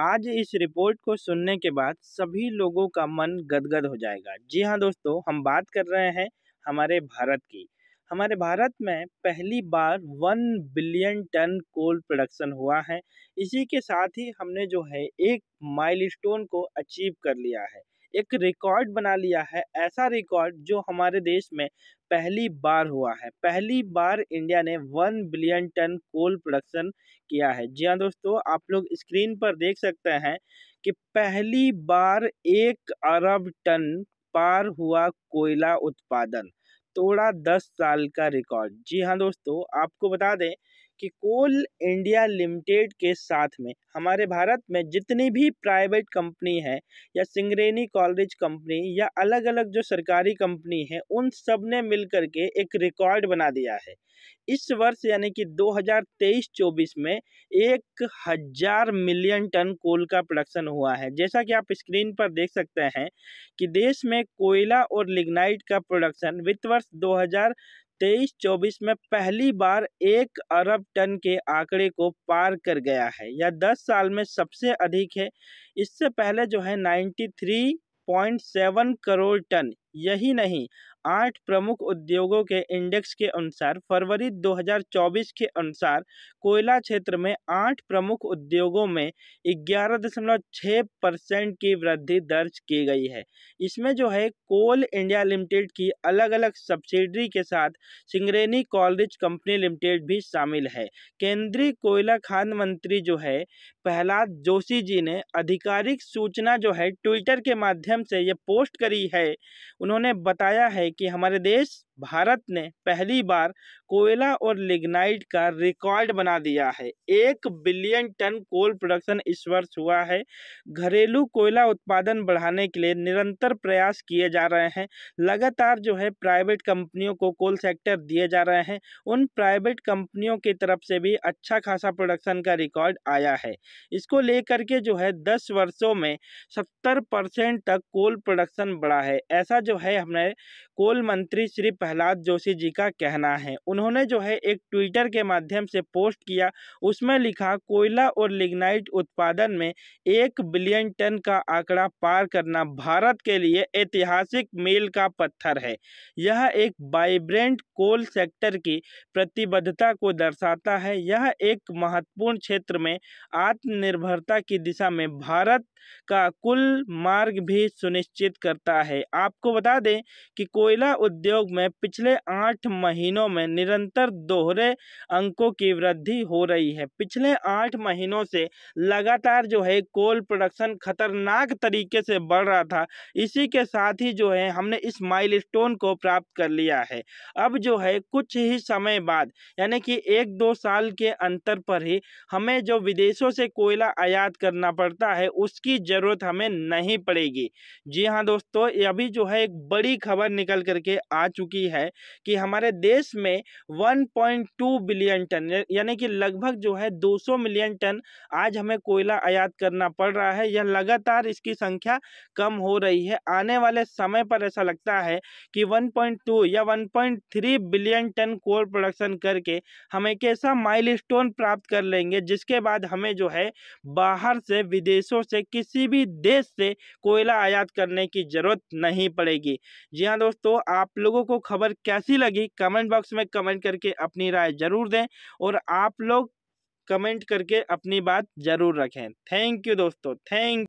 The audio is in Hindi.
आज इस रिपोर्ट को सुनने के बाद सभी लोगों का मन गदगद हो जाएगा जी हाँ दोस्तों हम बात कर रहे हैं हमारे भारत की हमारे भारत में पहली बार one billion tonne coal production हुआ है इसी के साथ ही हमने जो है एक माइलस्टोन को अचीव कर लिया है एक रिकॉर्ड बना लिया है ऐसा रिकॉर्ड जो हमारे देश में पहली बार हुआ है पहली बार इंडिया ने one billion tonne coal production किया है जी हाँ दोस्तों आप लोग स्क्रीन पर देख सकते हैं कि पहली बार एक अरब टन पार हुआ कोयला उत्पादन तोड़ा दस साल का रिकॉर्ड जी हाँ दोस्तों आपको बता दें कि कोल इंडिया लिमिटेड के साथ में हमारे भारत में जितनी भी प्राइवेट कंपनी है या सिंगरेनी कॉलेज कंपनी या अलग अलग जो सरकारी कंपनी है उन सब ने मिल के एक रिकॉर्ड बना दिया है इस वर्ष यानी कि 2023-24 में एक हज़ार मिलियन टन कोल का प्रोडक्शन हुआ है जैसा कि आप स्क्रीन पर देख सकते हैं कि देश में कोयला और लिग्नाइट का प्रोडक्शन वित्त वर्ष तेईस चौबीस में पहली बार एक अरब टन के आंकड़े को पार कर गया है यह दस साल में सबसे अधिक है इससे पहले जो है ninety three point seven crore tonne यही नहीं आठ प्रमुख उद्योगों के इंडेक्स के अनुसार फरवरी 2024 के अनुसार कोयला क्षेत्र में आठ प्रमुख उद्योगों में ग्यारह दशमलव छः परसेंट की वृद्धि दर्ज की गई है इसमें जो है कोल इंडिया लिमिटेड की अलग अलग सब्सिडरी के साथ सिंगरेनी कॉलरिज कंपनी लिमिटेड भी शामिल है केंद्रीय कोयला खान मंत्री जो है प्रहलाद जोशी जी ने आधिकारिक सूचना जो है ट्विटर के माध्यम से ये पोस्ट करी है उन्होंने बताया है कि हमारे देश भारत ने पहली बार कोयला और लिग्नाइट का रिकॉर्ड बना दिया है एक बिलियन टन कोल प्रोडक्शन इस वर्ष हुआ है घरेलू कोयला उत्पादन बढ़ाने के लिए निरंतर प्रयास किए जा रहे हैं लगातार जो है प्राइवेट कंपनियों को कोल सेक्टर दिए जा रहे हैं उन प्राइवेट कंपनियों की तरफ से भी अच्छा खासा प्रोडक्शन का रिकॉर्ड आया है इसको लेकर के जो है दस वर्षों में सत्तर परसेंट तक कोल प्रोडक्शन बढ़ा है ऐसा जो है हमने कोल मंत्री श्री प्रहलाद जोशी जी का कहना है उन्होंने जो है एक ट्विटर के माध्यम से पोस्ट किया उसमें लिखा कोयला और लिग्नाइट उत्पादन में एक बिलियन टन का आंकड़ा पार करना भारत के लिए ऐतिहासिक मील का पत्थर है यह एक वाइब्रेंट कोल सेक्टर की प्रतिबद्धता को दर्शाता है यह एक महत्वपूर्ण क्षेत्र में आत्मनिर्भरता की दिशा में भारत का कुल मार्ग भी सुनिश्चित करता है आपको बता दें कि कोई कोयला उद्योग में पिछले आठ महीनों में निरंतर दोहरे अंकों की वृद्धि हो रही है पिछले आठ महीनों से लगातार जो है कोल प्रोडक्शन खतरनाक तरीके से बढ़ रहा था इसी के साथ ही जो है हमने इस माइलस्टोन को प्राप्त कर लिया है अब जो है कुछ ही समय बाद यानी कि एक दो साल के अंतर पर ही हमें जो विदेशों से कोयला आयात करना पड़ता है उसकी ज़रूरत हमें नहीं पड़ेगी जी हाँ दोस्तों अभी जो है एक बड़ी खबर निकल निकल करके आ चुकी है कि हमारे देश में 1.2 बिलियन टन यानी कि लगभग जो है 200 मिलियन टन आज हमें कोयला आयात करना पड़ रहा है यह लगातार इसकी संख्या कम हो रही है आने वाले समय पर ऐसा लगता है कि 1.2 या 1.3 बिलियन टन कोल प्रोडक्शन करके हम एक ऐसा माइल प्राप्त कर लेंगे जिसके बाद हमें जो है बाहर से विदेशों से किसी भी देश से कोयला आयात करने की ज़रूरत नहीं पड़ेगी जी हाँ दोस्तों तो आप लोगों को खबर कैसी लगी कमेंट बॉक्स में कमेंट करके अपनी राय ज़रूर दें और आप लोग कमेंट करके अपनी बात ज़रूर रखें थैंक यू दोस्तों थैंक